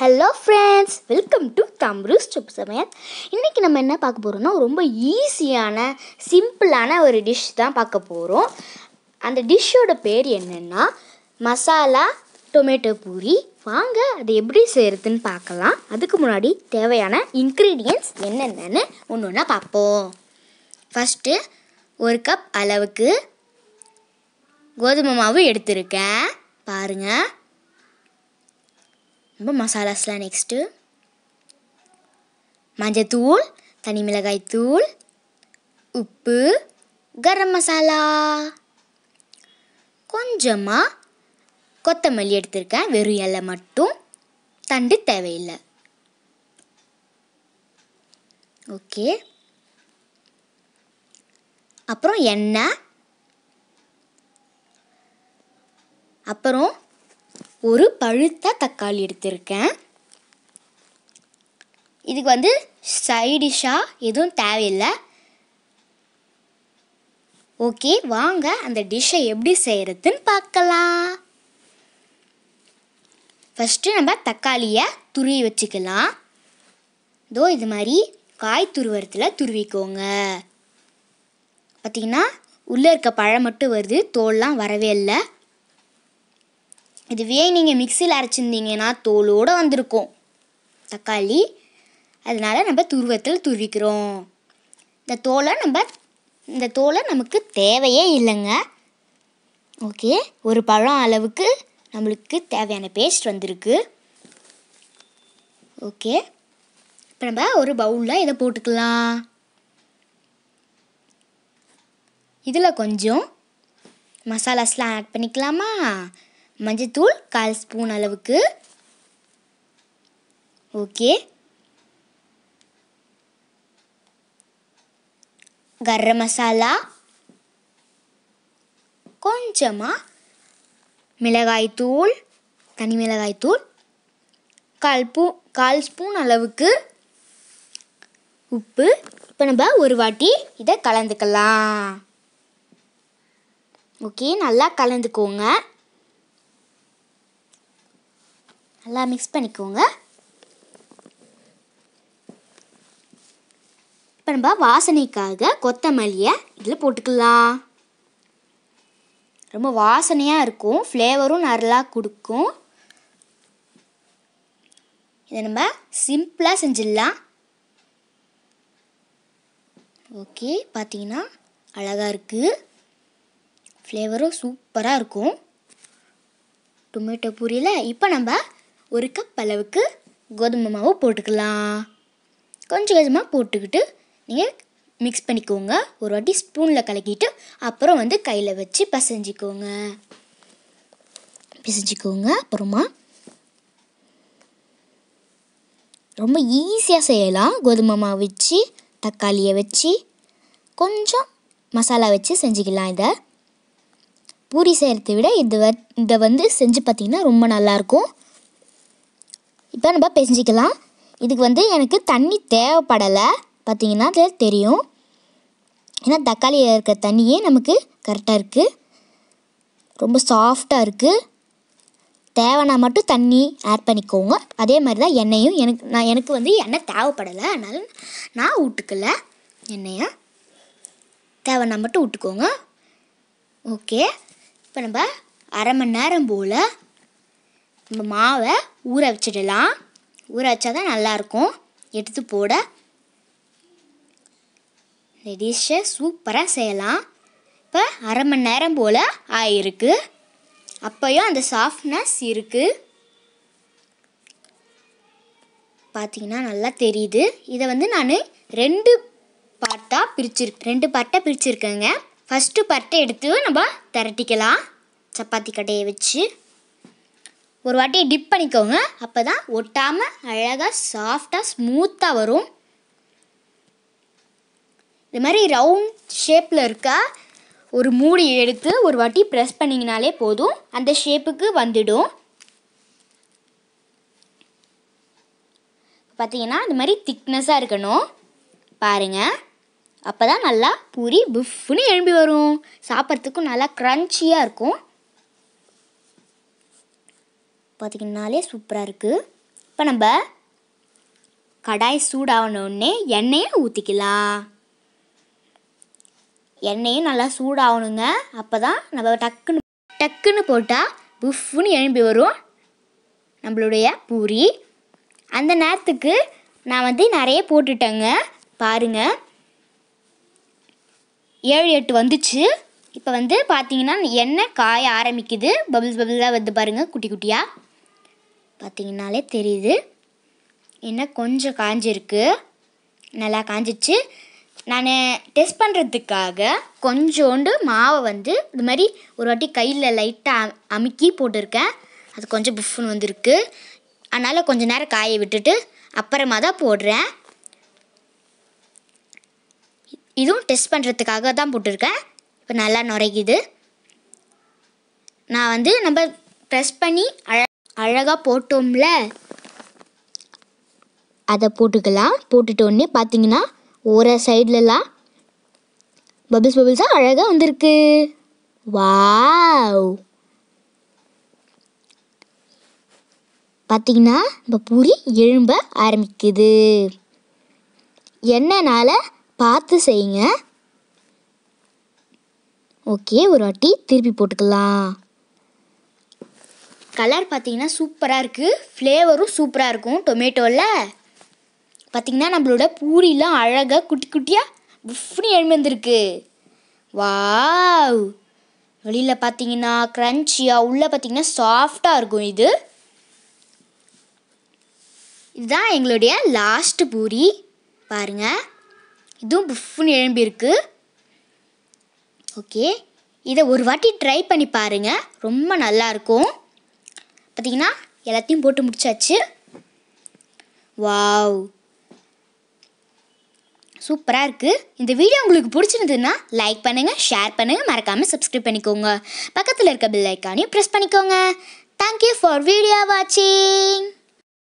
hello friends welcome to தம்ரூஸ் சுப் சமையல் இன்றைக்கி நம்ம என்ன பார்க்க போகிறோம்னா ரொம்ப ஈஸியான சிம்பிளான ஒரு டிஷ் தான் பார்க்க போகிறோம் அந்த டிஷ்ஷோட பேர் என்னென்னா மசாலா டொமேட்டோ பூரி வாங்க அதை எப்படி செய்கிறதுன்னு பார்க்கலாம் அதுக்கு முன்னாடி தேவையான இன்க்ரீடியன்ஸ் என்னென்னு ஒன்று ஒன்றா பார்ப்போம் ஃபஸ்ட்டு ஒரு கப் அளவுக்கு கோதுமை மாவு எடுத்துருக்கேன் பாருங்கள் இப்போ மசாலாஸ்லாம் நெக்ஸ்ட்டு மஞ்சத்தூள் தனி மிளகாய் தூள் உப்பு கரம் மசாலா கொஞ்சமாக கொத்தமல்லி எடுத்திருக்கேன் வெறும் இலை மட்டும் தண்டு தேவையில்லை ஓகே அப்புறம் எண்ணெய் அப்புறம் ஒரு பழுத்த தக்காளி எடுத்திருக்கேன் இதுக்கு வந்து சைடிஷாக எதுவும் தேவையில்லை ஓகே வாங்க அந்த டிஷ்ஷை எப்படி செய்கிறதுன்னு பார்க்கலாம் ஃபஸ்ட்டு நம்ம தக்காளியை துருவி வச்சுக்கலாம் இதோ இது மாதிரி காய் துருவரத்தில் துருவிக்கோங்க பார்த்தீங்கன்னா உள்ளே இருக்க பழம் மட்டும் வருது தோல்லாம் வரவே இல்லை இதுவே நீங்கள் மிக்சியில் அரைச்சிருந்தீங்கன்னா தோலோடு வந்திருக்கும் தக்காளி அதனால் நம்ம துருவத்தில் துருவிக்கிறோம் இந்த தோலை நம்ம இந்த தோலை நமக்கு தேவையே இல்லைங்க ஓகே ஒரு பழம் அளவுக்கு நம்மளுக்கு தேவையான பேஸ்ட் வந்திருக்கு ஓகே இப்போ நம்ம ஒரு பவுலில் இதை போட்டுக்கலாம் இதில் கொஞ்சம் மசாலாஸ்லாம் ஆட் பண்ணிக்கலாமா மஞ்சத்தூள் கால் ஸ்பூன் அளவுக்கு ஓகே கரம் மசாலா கொஞ்சமாக மிளகாய்த்தூள் தனி மிளகாய்த்தூள் கால் பூ கால் ஸ்பூன் அளவுக்கு உப்பு இப்போ நம்ம ஒரு வாட்டி இதை கலந்துக்கலாம் ஓகே நல்லா கலந்துக்கோங்க நல்லா மிக்ஸ் பண்ணிக்கோங்க இப்போ நம்ம வாசனைக்காக கொத்தமல்லியை இதில் போட்டுக்கலாம் ரொம்ப வாசனையாக இருக்கும் ஃப்ளேவரும் நல்லா கொடுக்கும் இதை நம்ம சிம்பிளாக செஞ்சிடலாம் ஓகே பார்த்தீங்கன்னா அழகாக இருக்குது ஃப்ளேவரும் சூப்பராக இருக்கும் டொமேட்டோ பூரியில் இப்போ நம்ம ஒரு கப் அளவுக்கு கோதுமை மாவு போட்டுக்கலாம் கொஞ்சம் கொஞ்சமாக போட்டுக்கிட்டு நீங்கள் மிக்ஸ் பண்ணிக்கோங்க ஒரு வாட்டி ஸ்பூனில் கலக்கிட்டு அப்புறம் வந்து கையில் வச்சு பிசைஞ்சிக்கோங்க பிசைஞ்சிக்கோங்க அப்புறமா ரொம்ப ஈஸியாக செய்யலாம் கோதுமை மாவு வச்சு தக்காளியை வச்சு கொஞ்சம் மசாலா வச்சு செஞ்சுக்கலாம் இதை பூரி செய்கிறத விட இது வ இதை வந்து செஞ்சு பார்த்திங்கன்னா ரொம்ப நல்லாயிருக்கும் இப்போ நம்ம பேசிக்கலாம் இதுக்கு வந்து எனக்கு தண்ணி தேவைப்படலை பார்த்தீங்கன்னா அது தெரியும் ஏன்னா தக்காளியில் இருக்கிற தண்ணியே நமக்கு கரெக்டாக இருக்குது ரொம்ப சாஃப்டாக இருக்குது தேவைன்னா மட்டும் தண்ணி ஆட் பண்ணிக்கோங்க அதே மாதிரி தான் எண்ணெயும் எனக்கு நான் எனக்கு வந்து எண்ணெய் தேவைப்படலை அதனால் நான் விட்டுக்கல எண்ணெயை தேவைன்னா மட்டும் விட்டுக்கோங்க ஓகே இப்போ நம்ம அரை மணி நேரம் போல் நம்ம மாவை ஊற வச்சிடலாம் ஊற வச்சா தான் நல்லாயிருக்கும் எடுத்து போட இந்த டிஷ்ஷை சூப்பராக செய்யலாம் இப்போ அரை மணி நேரம் போல் ஆயிருக்கு அப்போயும் அந்த சாஃப்ட்னஸ் இருக்குது பார்த்தீங்கன்னா நல்லா தெரியுது இதை வந்து நான் ரெண்டு பார்ட்டாக பிரிச்சிருக் ரெண்டு பார்ட்டாக பிரிச்சுருக்கேங்க ஃபஸ்ட்டு பார்ட்டை எடுத்து நம்ம திரட்டிக்கலாம் சப்பாத்தி கடையை வச்சு ஒரு வாட்டி டிப் பண்ணிக்கோங்க அப்போ தான் ஒட்டாமல் அழகாக சாஃப்டாக ஸ்மூத்தாக வரும் இது மாதிரி ரவுண்ட் ஷேப்பில் இருக்கா ஒரு மூடி எடுத்து ஒரு வாட்டி ப்ரெஸ் பண்ணிங்கனாலே போதும் அந்த ஷேப்புக்கு வந்துடும் பார்த்தீங்கன்னா இந்த மாதிரி திக்னஸாக இருக்கணும் பாருங்கள் அப்போ தான் நல்லா பூரி புஃப்னு எழும்பி வரும் சாப்பிட்றதுக்கும் நல்லா க்ரன்ச்சியாக இருக்கும் பார்த்தீங்கன்னாலே சூப்பராக இருக்குது இப்போ நம்ம கடாய் சூடாகணுன்னே எண்ணெயை ஊற்றிக்கலாம் எண்ணெயும் நல்லா சூடாகணுங்க அப்போ தான் நம்ம டக்குன்னு டக்குன்னு போட்டால் புஃப்னு எழும்பி வரும் நம்மளுடைய பூரி அந்த நேரத்துக்கு நான் வந்து நிறைய போட்டுட்டேங்க பாருங்கள் ஏழு எட்டு வந்துச்சு இப்போ வந்து பார்த்தீங்கன்னா எண்ணெய் காய ஆரம்பிக்குது பபிள்ஸ் பபிள்ஸாக வந்து பாருங்கள் குட்டி குட்டியாக பார்த்தீங்கனாலே தெரியுது என்ன கொஞ்சம் காஞ்சிருக்கு நல்லா காஞ்சிச்சு நான் டெஸ்ட் பண்ணுறதுக்காக கொஞ்சோண்டு மாவை வந்து இது மாதிரி ஒரு வாட்டி கையில் லைட்டாக அமுக்கி போட்டிருக்கேன் அது கொஞ்சம் புஃப்னு வந்திருக்கு அதனால் கொஞ்சம் நேரம் காய விட்டுட்டு அப்புறமா தான் போடுறேன் இதுவும் டெஸ்ட் பண்ணுறதுக்காக தான் போட்டிருக்கேன் இப்போ நல்லா நுரைக்குது நான் வந்து நம்ம ப்ரெஸ் பண்ணி அழ அழகாக போட்டோம்ல அதை போட்டுக்கலாம் உடனே பார்த்தீங்கன்னா ஒரு சைட்லலாம் பபிள்ஸ் பபிள்ஸாக அழகாக வந்திருக்கு வாவ் பார்த்தீங்கன்னா நம்ம பூரி எழும்ப ஆரம்பிக்குது என்னனால் பார்த்து செய்யுங்க ஓகே ஒரு வாட்டி திருப்பி போட்டுக்கலாம் கலர் பார்த்தீங்கன்னா சூப்பராக இருக்குது ஃப்ளேவரும் சூப்பராக இருக்கும் டொமேட்டோவில் பார்த்திங்கன்னா நம்மளோட பூரிலாம் அழகாக குட்டி குட்டியாக புஃப்னு எழுந்திருக்கு வாவ் வெளியில் பார்த்தீங்கன்னா க்ரன்ச்சியாக உள்ளே பார்த்தீங்கன்னா சாஃப்டாக இருக்கும் இது இதுதான் எங்களுடைய லாஸ்ட் பூரி பாருங்க இதுவும் புஃப்னு எழும்பியிருக்கு ஓகே இதை ஒரு வாட்டி ட்ரை பண்ணி பாருங்கள் ரொம்ப நல்லாயிருக்கும் பார்த்தீங்கன்னா எல்லாத்தையும் போட்டு முடிச்சாச்சு வாவ் சூப்பராக இருக்குது இந்த வீடியோ உங்களுக்கு பிடிச்சிருந்ததுன்னா லைக் பண்ணுங்கள் ஷேர் பண்ணுங்கள் மறக்காமல் சப்ஸ்கிரைப் பண்ணிக்கோங்க பக்கத்தில் இருக்க பில் ஐக்கானையும் ப்ரெஸ் பண்ணிக்கோங்க தேங்க்யூ ஃபார் வீடியோ வாட்சிங்